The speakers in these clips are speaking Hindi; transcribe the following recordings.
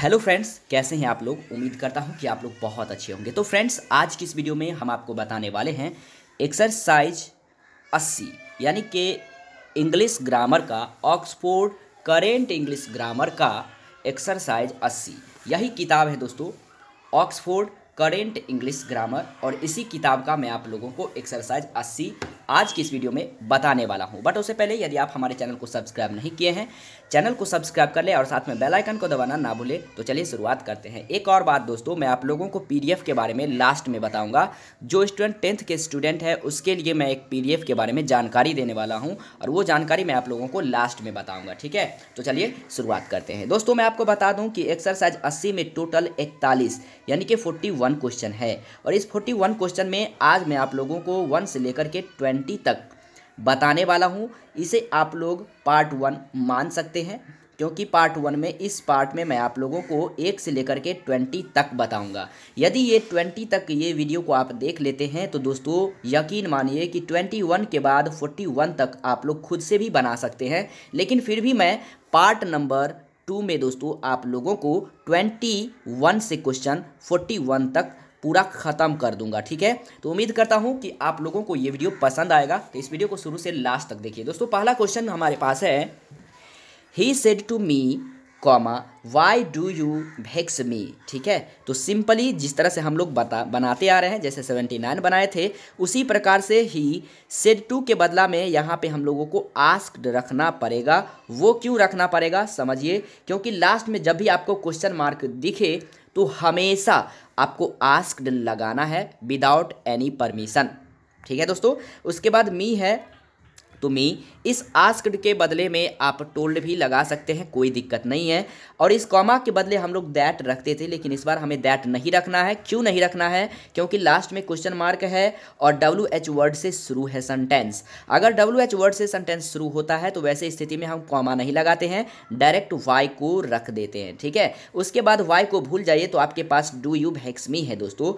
हेलो फ्रेंड्स कैसे हैं आप लोग उम्मीद करता हूं कि आप लोग बहुत अच्छे होंगे तो फ्रेंड्स आज की इस वीडियो में हम आपको बताने वाले हैं एक्सरसाइज 80 यानी कि इंग्लिश ग्रामर का ऑक्सफोर्ड करेंट इंग्लिश ग्रामर का एक्सरसाइज 80 यही किताब है दोस्तों ऑक्सफोर्ड करेंट इंग्लिश ग्रामर और इसी किताब का मैं आप लोगों को एक्सरसाइज अस्सी आज की इस वीडियो में बताने वाला हूँ बट उससे पहले यदि आप हमारे चैनल को सब्सक्राइब नहीं किए हैं चैनल को सब्सक्राइब कर ले और साथ में बेल आइकन को दबाना ना भूले तो चलिए शुरुआत करते हैं एक और बात दोस्तों मैं आप लोगों को पी के बारे में लास्ट में बताऊँगा जो स्टूडेंट टेंथ के स्टूडेंट है उसके लिए मैं एक पी के बारे में जानकारी देने वाला हूँ और वो जानकारी मैं आप लोगों को लास्ट में बताऊँगा ठीक है तो चलिए शुरुआत करते हैं दोस्तों मैं आपको बता दूँ कि एक्सरसाइज अस्सी में टोटल इकतालीस यानी कि फोर्टी क्वेश्चन है और इस फोर्टी क्वेश्चन में आज मैं आप लोगों को वन से लेकर के ट्वेंटी ट्वेंटी तक बताने वाला हूँ इसे आप लोग पार्ट वन मान सकते हैं क्योंकि पार्ट वन में इस पार्ट में मैं आप लोगों को एक से लेकर के ट्वेंटी तक बताऊंगा यदि ये ट्वेंटी तक ये वीडियो को आप देख लेते हैं तो दोस्तों यकीन मानिए कि ट्वेंटी वन के बाद फोर्टी वन तक आप लोग खुद से भी बना सकते हैं लेकिन फिर भी मैं पार्ट नंबर टू में दोस्तों आप लोगों को ट्वेंटी वन से क्वेश्चन फोर्टी वन तक पूरा ख़त्म कर दूंगा ठीक है तो उम्मीद करता हूँ कि आप लोगों को ये वीडियो पसंद आएगा तो इस वीडियो को शुरू से लास्ट तक देखिए दोस्तों पहला क्वेश्चन हमारे पास है he said to me comma why do you vex me ठीक है तो सिंपली जिस तरह से हम लोग बता बनाते आ रहे हैं जैसे सेवेंटी नाइन बनाए थे उसी प्रकार से ही सेड टू के बदला में यहाँ पे हम लोगों को आस्क रखना पड़ेगा वो क्यों रखना पड़ेगा समझिए क्योंकि लास्ट में जब भी आपको क्वेश्चन मार्क दिखे तो हमेशा आपको आस्कड लगाना है विदाउट एनी परमिशन ठीक है दोस्तों उसके बाद मी है तो मी इस आस्कड के बदले में आप टोल्ड भी लगा सकते हैं कोई दिक्कत नहीं है और इस कॉमा के बदले हम लोग दैट रखते थे लेकिन इस बार हमें दैट नहीं रखना है क्यों नहीं रखना है क्योंकि लास्ट में क्वेश्चन मार्क है और डब्ल्यू एच वर्ड से शुरू है सेंटेंस अगर डब्ल्यू एच वर्ड से सेंटेंस शुरू होता है तो वैसे स्थिति में हम कॉमा नहीं लगाते हैं डायरेक्ट वाई को रख देते हैं ठीक है उसके बाद वाई को भूल जाइए तो आपके पास डू यू भैक्समी है दोस्तों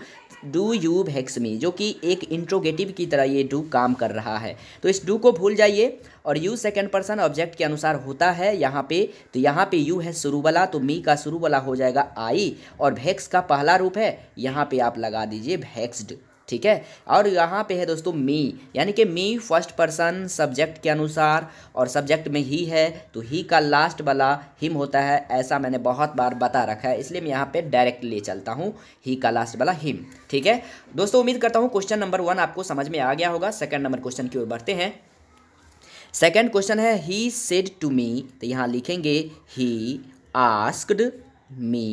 डू यू भैक्समी जो कि एक इंट्रोगेटिव की तरह ये डू काम कर रहा है तो इस डू को भूल जाइए और यू सेकेंड पर्सन ऑब्जेक्ट के अनुसार होता है यहाँ पे तो यहाँ पे यू है शुरू वाला तो मी का शुरू वाला हो जाएगा आई और भैक्स का पहला रूप है यहाँ पे आप लगा दीजिए भैक्सड ठीक है और यहाँ पे है दोस्तों मी यानी कि मी फर्स्ट पर्सन सब्जेक्ट के अनुसार और सब्जेक्ट में ही है तो ही का लास्ट वाला हिम होता है ऐसा मैंने बहुत बार बता रखा है इसलिए मैं यहाँ पे डायरेक्ट ले चलता हूँ ही का लास्ट वाला हिम ठीक है दोस्तों उम्मीद करता हूँ क्वेश्चन नंबर वन आपको समझ में आ गया होगा सेकेंड नंबर क्वेश्चन की ओर बढ़ते हैं सेकेंड क्वेश्चन है ही सेड टू मी तो यहाँ लिखेंगे ही आस्कड मी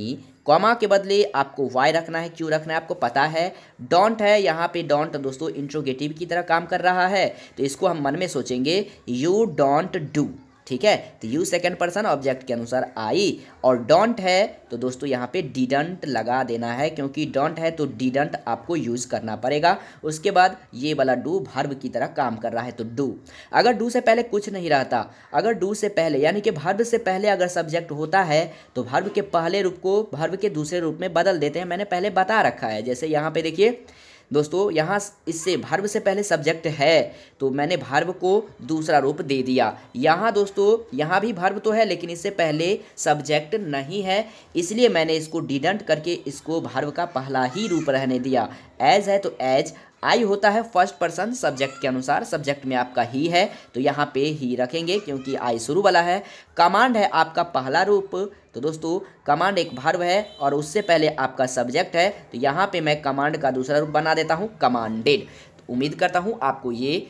कॉमा के बदले आपको वाई रखना है क्यों रखना है आपको पता है डोंट है यहाँ पे डोंट तो दोस्तों इंट्रोगेटिव की तरह काम कर रहा है तो इसको हम मन में सोचेंगे यू डोंट डू ठीक है तो यू सेकेंड पर्सन ऑब्जेक्ट के अनुसार आई और डोंट है तो दोस्तों यहाँ पे डिडंट लगा देना है क्योंकि डोंट है तो डिडंट आपको यूज़ करना पड़ेगा उसके बाद ये वाला डू भर्व की तरह काम कर रहा है तो डू अगर डू से पहले कुछ नहीं रहता अगर डू से पहले यानी कि भर्व से पहले अगर सब्जेक्ट होता है तो भर्व के पहले रूप को भर्व के दूसरे रूप में बदल देते हैं मैंने पहले बता रखा है जैसे यहाँ पे देखिए दोस्तों यहाँ इससे भार्व से पहले सब्जेक्ट है तो मैंने भार्व को दूसरा रूप दे दिया यहाँ दोस्तों यहाँ भी भार्व तो है लेकिन इससे पहले सब्जेक्ट नहीं है इसलिए मैंने इसको डिडंट करके इसको भार्व का पहला ही रूप रहने दिया एज है तो एज आई होता है फर्स्ट पर्सन सब्जेक्ट के अनुसार सब्जेक्ट में आपका ही है तो यहाँ पे ही रखेंगे क्योंकि आई शुरू वाला है कमांड है आपका पहला रूप तो दोस्तों कमांड एक भर्व है और उससे पहले आपका सब्जेक्ट है तो यहाँ पे मैं कमांड का दूसरा रूप बना देता हूँ कमांडेड तो उम्मीद करता हूँ आपको ये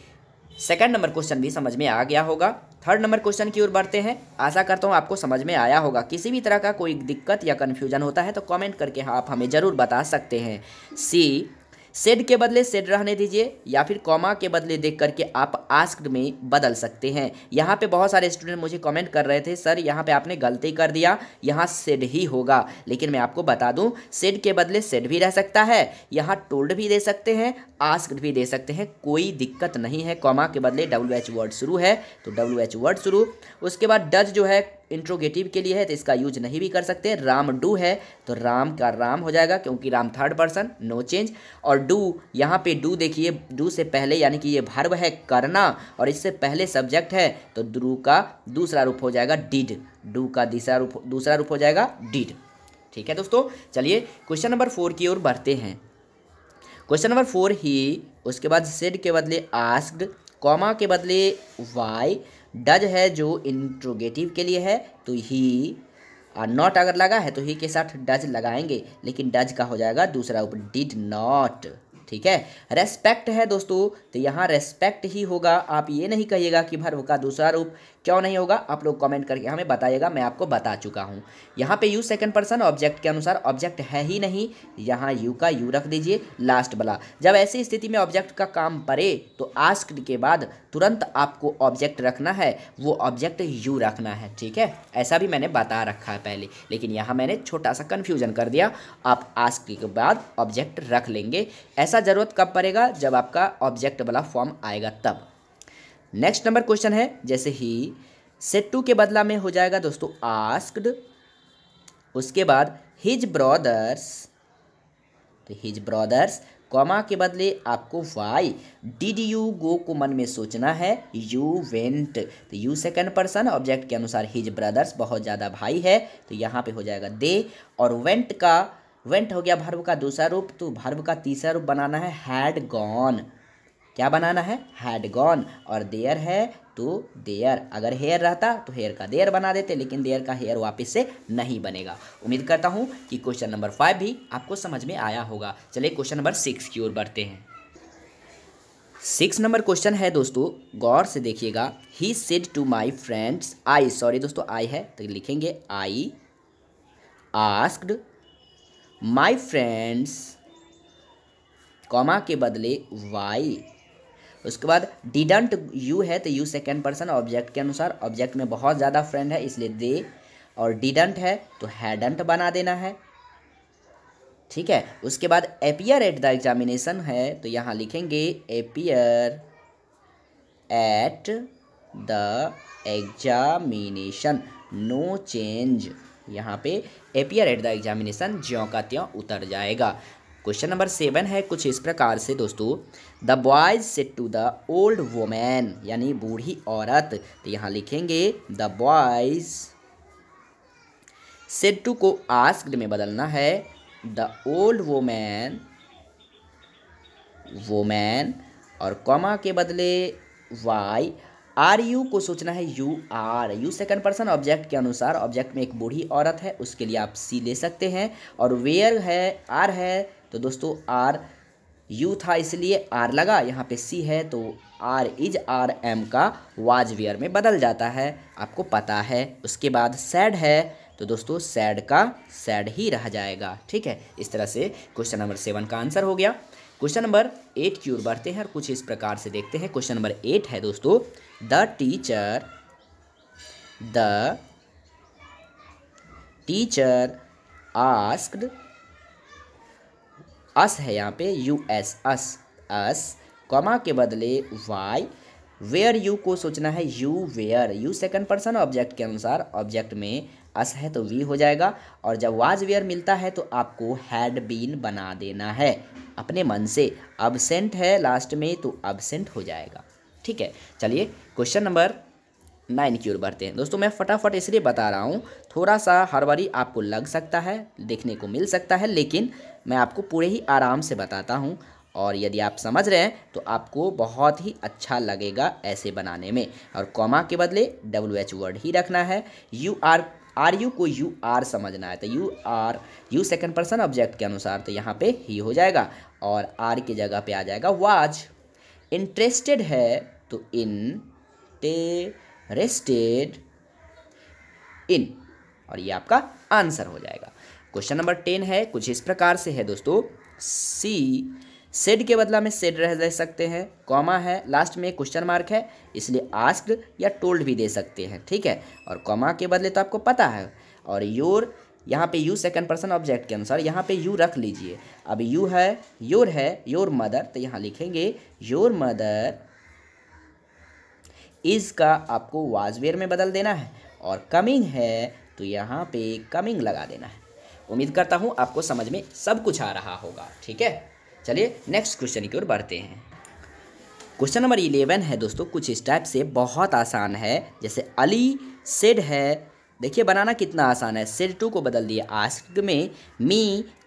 सेकेंड नंबर क्वेश्चन भी समझ में आ गया होगा थर्ड नंबर क्वेश्चन की ओर बढ़ते हैं आशा करता हूँ आपको समझ में आया होगा किसी भी तरह का कोई दिक्कत या कन्फ्यूजन होता है तो कॉमेंट करके आप हमें ज़रूर बता सकते हैं सी सेड के बदले सेड रहने दीजिए या फिर कॉमा के बदले देख करके आप आस्क्ड में बदल सकते हैं यहाँ पे बहुत सारे स्टूडेंट मुझे कमेंट कर रहे थे सर यहाँ पे आपने गलती कर दिया यहाँ सेड ही होगा लेकिन मैं आपको बता दूँ सेड के बदले सेड भी रह सकता है यहाँ टोल्ड भी दे सकते हैं आस्क्ड भी दे सकते हैं कोई दिक्कत नहीं है कॉमा के बदले डब्ल्यू वर्ड शुरू है तो डब्ल्यू वर्ड शुरू उसके बाद डज जो है इंट्रोगेटिव के लिए है तो इसका यूज नहीं भी कर सकते राम डू है तो राम का राम हो जाएगा क्योंकि Ram third person no change और डू यहाँ पे डू देखिए डू से पहले यानी कि ये भर्व है करना और इससे पहले सब्जेक्ट है तो डू का दूसरा रूप हो जाएगा डिड डू का दूसरा रूप दूसरा रूप हो जाएगा डिड ठीक है दोस्तों चलिए क्वेश्चन नंबर फोर की ओर बढ़ते हैं क्वेश्चन नंबर फोर ही उसके बाद सेड के बदले आस्क्ड कॉमा के बदले वाई डज है जो इंट्रोगेटिव के लिए है तो ही नॉट अगर लगा है तो ही के साथ डज लगाएंगे लेकिन डज का हो जाएगा दूसरा उप डिड नॉट ठीक है रेस्पेक्ट है दोस्तों तो यहाँ रेस्पेक्ट ही होगा आप ये नहीं कहिएगा कि भर्व का दूसरा रूप क्यों नहीं होगा आप लोग कमेंट करके हमें बताइएगा मैं आपको बता चुका हूँ यहाँ पे यू सेकंड पर्सन ऑब्जेक्ट के अनुसार ऑब्जेक्ट है ही नहीं यहाँ यू का यू रख दीजिए लास्ट वाला जब ऐसी स्थिति में ऑब्जेक्ट का काम पड़े तो आस्क के बाद तुरंत आपको ऑब्जेक्ट रखना है वो ऑब्जेक्ट यू रखना है ठीक है ऐसा भी मैंने बता रखा है पहले लेकिन यहाँ मैंने छोटा सा कन्फ्यूजन कर दिया आप आस्क के बाद ऑब्जेक्ट रख लेंगे ऐसा ज़रूरत कब पड़ेगा जब आपका ऑब्जेक्ट वाला फॉर्म आएगा तब नेक्स्ट नंबर क्वेश्चन है जैसे ही सेट टू के बदला में हो जाएगा दोस्तों आस्कड उसके बाद हिज ब्रदर्स तो हिज ब्रदर्स कॉमा के बदले आपको वाई डिड यू गो को मन में सोचना है यू वेंट तो यू सेकंड पर्सन ऑब्जेक्ट के अनुसार हिज ब्रदर्स बहुत ज़्यादा भाई है तो यहाँ पे हो जाएगा दे और वेंट का वेंट हो गया भर्व का दूसरा रूप तो भर्व का तीसरा रूप बनाना है हैड गॉन क्या बनाना है हैड गॉन और देयर है तो देयर अगर हेयर रहता तो हेयर का देयर बना देते लेकिन देयर का हेयर वापस से नहीं बनेगा उम्मीद करता हूँ कि क्वेश्चन नंबर फाइव भी आपको समझ में आया होगा चलिए क्वेश्चन नंबर सिक्स की ओर बढ़ते हैं सिक्स नंबर क्वेश्चन है दोस्तों गौर से देखिएगा he said to my friends I sorry दोस्तों आई है तो लिखेंगे I asked my friends comma के बदले वाई उसके बाद डिडंट यू है तो यू सेकेंड पर्सन ऑब्जेक्ट के अनुसार ऑब्जेक्ट में बहुत ज़्यादा फ्रेंड है इसलिए दे और डिडंट है तो हैडंट बना देना है ठीक है उसके बाद एपियर एट द एग्जामिनेशन है तो यहाँ लिखेंगे appear at the examination no change यहाँ पे एपियर एट द एग्जामिनेशन ज्यों का त्यों उतर जाएगा क्वेश्चन नंबर सेवन है कुछ इस प्रकार से दोस्तों the boys said to the old woman यानी बूढ़ी औरत तो यहाँ लिखेंगे द बॉयज सेट टू को आस्क्ड में बदलना है द ओल्ड वोमैन वोमैन और कॉमा के बदले वाई आर यू को सोचना है you are you second person object के अनुसार ऑब्जेक्ट में एक बूढ़ी औरत है उसके लिए आप सी ले सकते हैं और वेयर है आर है तो दोस्तों आर यू था इसलिए आर लगा यहाँ पे सी है तो आर इज आर एम का वाजवियर में बदल जाता है आपको पता है उसके बाद सैड है तो दोस्तों सैड का सैड ही रह जाएगा ठीक है इस तरह से क्वेश्चन नंबर सेवन का आंसर हो गया क्वेश्चन नंबर एट की ओर बढ़ते हैं और कुछ इस प्रकार से देखते हैं क्वेश्चन नंबर एट है दोस्तों the teacher the teacher asked us है यहाँ पे U S us us comma के बदले वाई वेयर यू को सोचना है you were you second person object के अनुसार ऑब्जेक्ट में अस है तो वी हो जाएगा और जब वाज वेयर मिलता है तो आपको हैड बीन बना देना है अपने मन से अबसेंट है लास्ट में तो अबसेंट हो जाएगा ठीक है चलिए क्वेश्चन नंबर नाइन की ओर बढ़ते हैं दोस्तों मैं फटाफट इसलिए बता रहा हूँ थोड़ा सा बारी आपको लग सकता है देखने को मिल सकता है लेकिन मैं आपको पूरे ही आराम से बताता हूँ और यदि आप समझ रहे हैं तो आपको बहुत ही अच्छा लगेगा ऐसे बनाने में और कॉमा के बदले डब्ल्यू एच वर्ड ही रखना है यू आर आर यू को यू आर समझना है तो you are you second person object के अनुसार तो यहाँ पे ही हो जाएगा और आर की जगह पे आ जाएगा वाज इंटरेस्टेड है तो इन टेरेस्टेड इन और ये आपका आंसर हो जाएगा क्वेश्चन नंबर टेन है कुछ इस प्रकार से है दोस्तों सी सेड के बदला में सेड रह दे सकते हैं कॉमा है लास्ट में क्वेश्चन मार्क है इसलिए आस्क्ड या टोल्ड भी दे सकते हैं ठीक है और कॉमा के बदले तो आपको पता है और योर यहाँ पे यू सेकंड पर्सन ऑब्जेक्ट के अनुसार यहाँ पे यू रख लीजिए अब यू है योर है योर मदर तो यहाँ लिखेंगे योर मदर इज़ का आपको वाजवेयर में बदल देना है और कमिंग है तो यहाँ पे कमिंग लगा देना है उम्मीद करता हूँ आपको समझ में सब कुछ आ रहा होगा ठीक है चलिए नेक्स्ट क्वेश्चन की ओर बढ़ते हैं क्वेश्चन नंबर इलेवन है दोस्तों कुछ इस टाइप से बहुत आसान है जैसे अली सेड है देखिए बनाना कितना आसान है सेड टू को बदल दिए आस्क में मी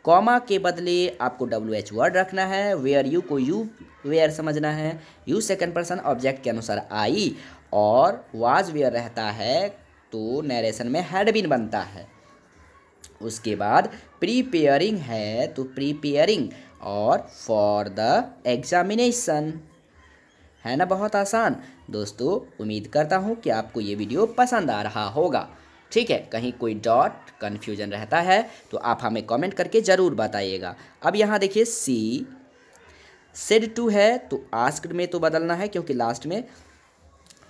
कॉमा के बदले आपको डब्ल्यू एच वर्ड रखना है वेयर यू को यू वेयर समझना है यू सेकेंड पर्सन ऑब्जेक्ट के अनुसार आई और वाज वेयर रहता है तो नरेशन में हैड बिन बनता है उसके बाद प्रीपेयरिंग है तो प्रीपेयरिंग और फॉर द एग्जामिनेशन है ना बहुत आसान दोस्तों उम्मीद करता हूँ कि आपको ये वीडियो पसंद आ रहा होगा ठीक है कहीं कोई डॉट कन्फ्यूजन रहता है तो आप हमें कमेंट करके ज़रूर बताइएगा अब यहाँ देखिए सी सेड टू है तो आस्क्ड में तो बदलना है क्योंकि लास्ट में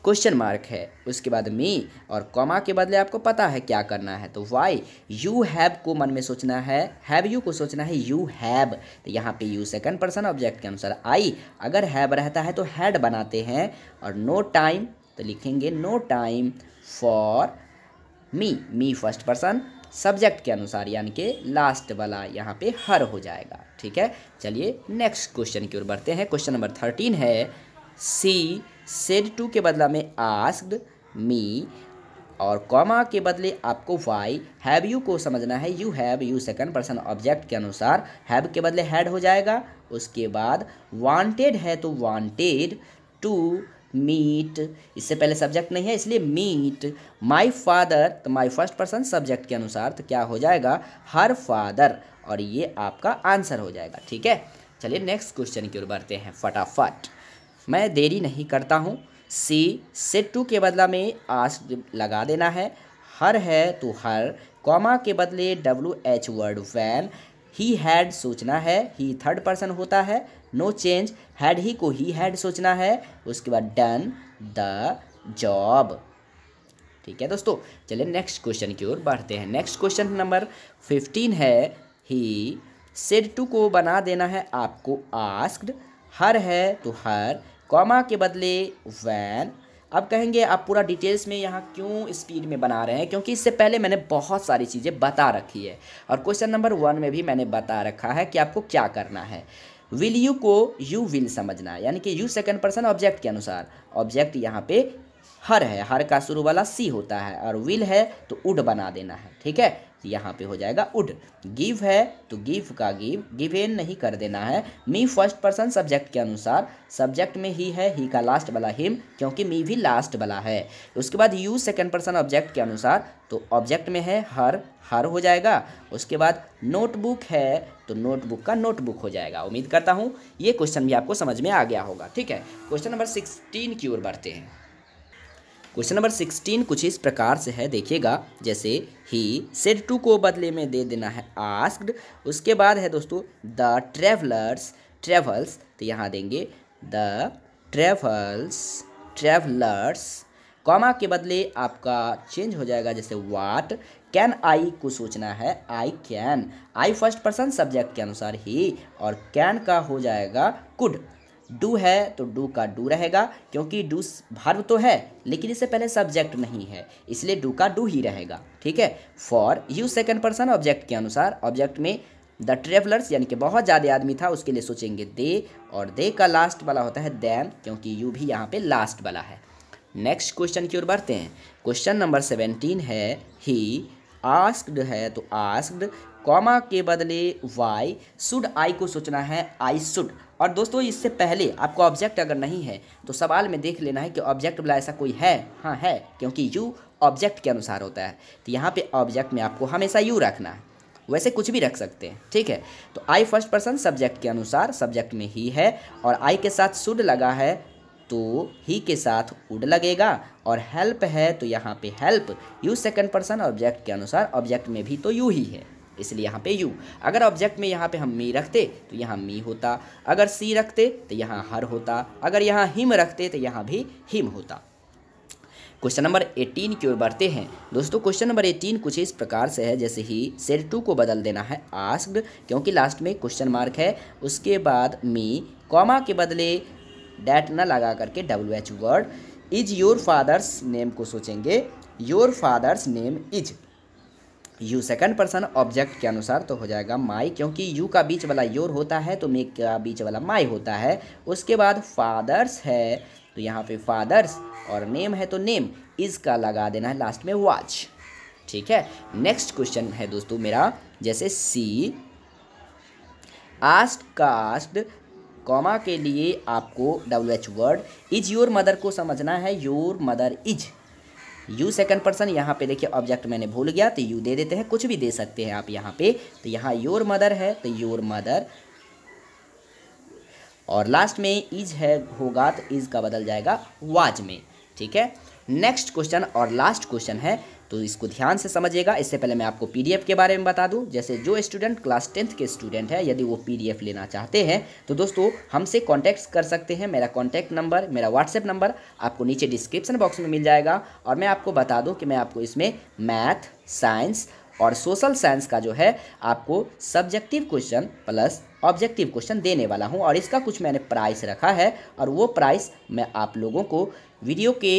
क्वेश्चन मार्क है उसके बाद मी और कॉमा के बदले आपको पता है क्या करना है तो वाई यू हैव को मन में सोचना है हैव यू को सोचना है यू हैव तो यहाँ पे यू सेकंड पर्सन ऑब्जेक्ट के अनुसार आई अगर हैव रहता है तो हैड बनाते हैं और नो टाइम तो लिखेंगे no time for me me first person subject के अनुसार यानी कि लास्ट वाला यहाँ पे हर हो जाएगा ठीक है चलिए नेक्स्ट क्वेश्चन की ओर बढ़ते हैं क्वेश्चन नंबर थर्टीन है सी सेड टू के बदला में आस्क्ड मी और कॉमा के बदले आपको वाई हैव यू को समझना है you have you second person object के अनुसार हैव के बदले हैड हो जाएगा उसके बाद वांटेड है तो वांटेड टू मीट इससे पहले सब्जेक्ट नहीं है इसलिए मीट माय फादर तो माय फर्स्ट पर्सन सब्जेक्ट के अनुसार तो क्या हो जाएगा हर फादर और ये आपका आंसर हो जाएगा ठीक है चलिए नेक्स्ट क्वेश्चन की ओर बढ़ते हैं फटाफट मैं देरी नहीं करता हूँ सी सेट टू के बदला में आस लगा देना है हर है तो हर कॉमा के बदले W H word when he had सोचना है ही थर्ड पर्सन होता है नो चेंज हैड ही को ही हैड सोचना है उसके बाद डन द जॉब ठीक है दोस्तों चलिए नेक्स्ट क्वेश्चन की ओर बढ़ते हैं नेक्स्ट क्वेश्चन नंबर फिफ्टीन है ही सेड टू को बना देना है आपको आस्क्ड हर है तो हर कॉमा के बदले वैन अब कहेंगे आप पूरा डिटेल्स में यहाँ क्यों स्पीड में बना रहे हैं क्योंकि इससे पहले मैंने बहुत सारी चीज़ें बता रखी है और क्वेश्चन नंबर वन में भी मैंने बता रखा है कि आपको क्या करना है विल यू को यू विल समझना है यानी कि यू सेकंड पर्सन ऑब्जेक्ट के अनुसार ऑब्जेक्ट यहाँ पे हर है हर का शुरू वाला सी होता है और विल है तो उड बना देना है ठीक है यहाँ पे हो जाएगा उड गिव है तो गिव का गिव गिवेन नहीं कर देना है मी फर्स्ट पर्सन सब्जेक्ट के अनुसार सब्जेक्ट में ही है ही का लास्ट वाला हिम क्योंकि मी भी लास्ट वाला है उसके बाद यू सेकेंड पर्सन ऑब्जेक्ट के अनुसार तो ऑब्जेक्ट में है हर हर हो जाएगा उसके बाद नोटबुक है तो नोटबुक का नोटबुक हो जाएगा उम्मीद करता हूँ ये क्वेश्चन भी आपको समझ में आ गया होगा ठीक है क्वेश्चन नंबर सिक्सटीन की ओर बढ़ते हैं क्वेश्चन नंबर सिक्सटीन कुछ इस प्रकार से है देखिएगा जैसे ही सेड टू को बदले में दे देना है आस्क्ड उसके बाद है दोस्तों द ट्रेवलर्स ट्रेवल्स तो यहाँ देंगे द ट्रेवल्स ट्रेवलर्स कॉमा के बदले आपका चेंज हो जाएगा जैसे वाट कैन आई को सोचना है I can I first person subject के अनुसार ही और कैन का हो जाएगा कुड डू है तो डू का डू रहेगा क्योंकि डू भर्व तो है लेकिन इससे पहले सब्जेक्ट नहीं है इसलिए डू का डू ही रहेगा ठीक है for you second person object के अनुसार ऑब्जेक्ट में द ट्रेवलर्स यानी कि बहुत ज़्यादा आदमी था उसके लिए सोचेंगे दे और दे का लास्ट वाला होता है दैन क्योंकि यू भी यहाँ पे लास्ट वाला है नेक्स्ट क्वेश्चन की ओर बढ़ते हैं क्वेश्चन नंबर सेवेंटीन है ही आस्क्ड है तो आस्क्ड कॉमा के बदले वाई सुड आई को सोचना है आई सुड और दोस्तों इससे पहले आपको ऑब्जेक्ट अगर नहीं है तो सवाल में देख लेना है कि ऑब्जेक्ट वाला ऐसा कोई है हाँ है क्योंकि यू ऑब्जेक्ट के अनुसार होता है तो यहाँ पे ऑब्जेक्ट में आपको हमेशा यू रखना है वैसे कुछ भी रख सकते हैं ठीक है तो आई फर्स्ट पर्सन सब्जेक्ट के अनुसार सब्जेक्ट में ही है और आई के साथ सुड लगा है तो ही के साथ उड लगेगा और हेल्प है तो यहाँ पे help you second person object के अनुसार ऑब्जेक्ट में भी तो यू ही है इसलिए यहाँ पे यू अगर ऑब्जेक्ट में यहाँ पे हम मी रखते तो यहाँ मी होता अगर सी रखते तो यहाँ हर होता अगर यहाँ हिम रखते तो यहाँ भी हिम होता क्वेश्चन नंबर एटीन की ओर बढ़ते हैं दोस्तों क्वेश्चन नंबर एटीन कुछ इस प्रकार से है जैसे ही सेल टू को बदल देना है आस्क्ड क्योंकि लास्ट में क्वेश्चन मार्क है उसके बाद मी कॉमा के बदले डैट ना लगा करके W H word is your father's name को सोचेंगे your father's name is you second person object के अनुसार तो हो जाएगा माई क्योंकि यू का बीच वाला योर होता है तो मे का बीच वाला माई होता है उसके बाद फादर्स है तो यहाँ पे फादर्स और नेम है तो नेम इसका लगा देना है लास्ट में वॉच ठीक है नेक्स्ट क्वेश्चन है दोस्तों मेरा जैसे सी आस्ट कास्ट कॉमा के लिए आपको W H word is your mother को समझना है your mother is you second person यहाँ पे देखिए ऑब्जेक्ट मैंने भूल गया तो यू दे देते हैं कुछ भी दे सकते हैं आप यहाँ पे तो यहाँ योर मदर है तो योर मदर और लास्ट में इज है होगा तो इज का बदल जाएगा वाज में ठीक है नेक्स्ट क्वेश्चन और लास्ट क्वेश्चन है तो इसको ध्यान से समझिएगा इससे पहले मैं आपको पीडीएफ के बारे में बता दूं जैसे जो स्टूडेंट क्लास टेंथ के स्टूडेंट है यदि वो पीडीएफ लेना चाहते हैं तो दोस्तों हमसे कॉन्टैक्ट कर सकते हैं मेरा कॉन्टैक्ट नंबर मेरा व्हाट्सएप नंबर आपको नीचे डिस्क्रिप्शन बॉक्स में मिल जाएगा और मैं आपको बता दूँ कि मैं आपको इसमें मैथ साइंस और सोशल साइंस का जो है आपको subjective question plus objective question देने वाला हूँ और इसका कुछ मैंने प्राइस रखा है और वो प्राइस मैं आप लोगों को वीडियो के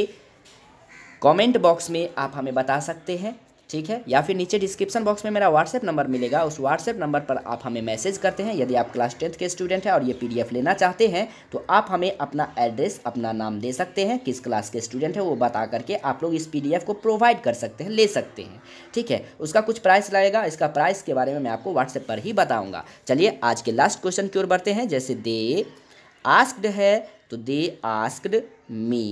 कमेंट बॉक्स में आप हमें बता सकते हैं ठीक है या फिर नीचे डिस्क्रिप्शन बॉक्स में मेरा व्हाट्सएप नंबर मिलेगा उस व्हाट्सएप नंबर पर आप हमें मैसेज करते हैं यदि आप क्लास टेंथ के स्टूडेंट हैं और ये पीडीएफ लेना चाहते हैं तो आप हमें अपना एड्रेस अपना नाम दे सकते हैं किस क्लास के स्टूडेंट हैं वो बता करके आप लोग इस पी को प्रोवाइड कर सकते हैं ले सकते हैं ठीक है उसका कुछ प्राइस लगेगा इसका प्राइस के बारे में मैं आपको व्हाट्सएप पर ही बताऊँगा चलिए आज के लास्ट क्वेश्चन की ओर बढ़ते हैं जैसे दे आस्क्ड है तो दे आस्क्ड मी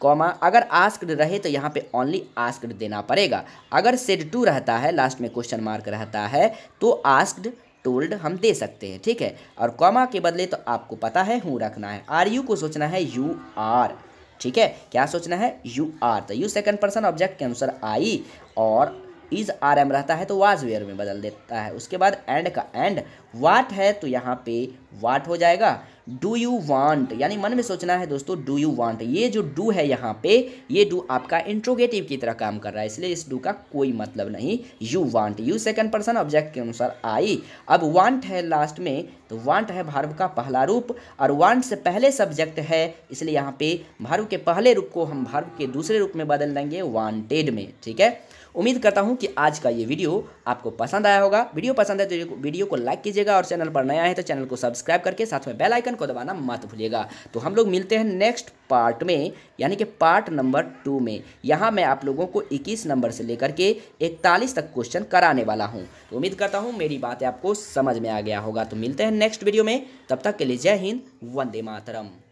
कॉमा अगर आस्क्ड रहे तो यहाँ पे ओनली आस्क्ड देना पड़ेगा अगर सेड टू रहता है लास्ट में क्वेश्चन मार्क रहता है तो आस्क्ड टोल्ड हम दे सकते हैं ठीक है और कॉमा के बदले तो आपको पता है हूँ रखना है आर यू को सोचना है यू आर ठीक है क्या सोचना है यू आर तो यू सेकंड पर्सन ऑब्जेक्ट के अनुसार आई और इज आर एम रहता है तो वाज वेयर में बदल देता है उसके बाद एंड का एंड वाट है तो यहाँ पे वाट हो जाएगा डू यू वांट यानी मन में सोचना है दोस्तों डू यू वांट ये जो डू है यहाँ पे ये डू आपका इंट्रोगेटिव की तरह काम कर रहा है इसलिए इस डू का कोई मतलब नहीं you want you second person object के अनुसार आई अब वांट है लास्ट में तो वांट है भार्व का पहला रूप और वांट से पहले सब्जेक्ट है इसलिए यहाँ पे भार्व के पहले रूप को हम भार्व के दूसरे रूप में बदल देंगे वांटेड में ठीक है उम्मीद करता हूँ कि आज का ये वीडियो आपको पसंद आया होगा वीडियो पसंद है तो वीडियो को लाइक कीजिएगा और चैनल पर नया है तो चैनल को सब्सक्राइब करके साथ में बेलाइकन को दबाना मत भूलिएगा तो हम लोग मिलते हैं नेक्स्ट पार्ट में यानी कि पार्ट नंबर टू में यहाँ मैं आप लोगों को इक्कीस नंबर से लेकर के इकतालीस तक क्वेश्चन कराने वाला हूँ तो उम्मीद करता हूँ मेरी बातें आपको समझ में आ गया होगा तो मिलते हैं नेक्स्ट वीडियो में तब तक के लिए जय हिंद वंदे मातरम